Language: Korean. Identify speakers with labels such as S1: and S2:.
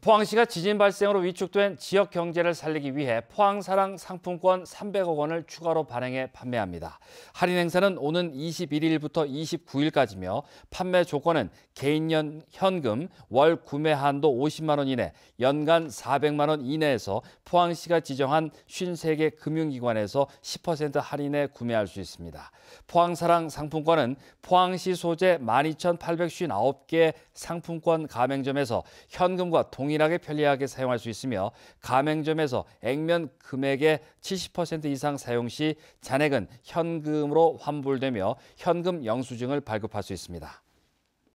S1: 포항시가 지진 발생으로 위축된 지역 경제를 살리기 위해 포항사랑 상품권 300억 원을 추가로 발행해 판매합니다. 할인 행사는 오는 21일부터 29일까지며 판매 조건은 개인 연, 현금, 월 구매 한도 50만 원 이내, 연간 400만 원 이내에서 포항시가 지정한 53개 금융기관에서 10%할인에 구매할 수 있습니다. 포항사랑 상품권은 포항시 소재 12,859개 상품권 가맹점에서 현금과 동 동일하게 편리하게 사용할 수 있으며 가맹점에서 액면 금액의 70% 이상 사용 시 잔액은 현금으로 환불되며 현금 영수증을 발급할 수 있습니다.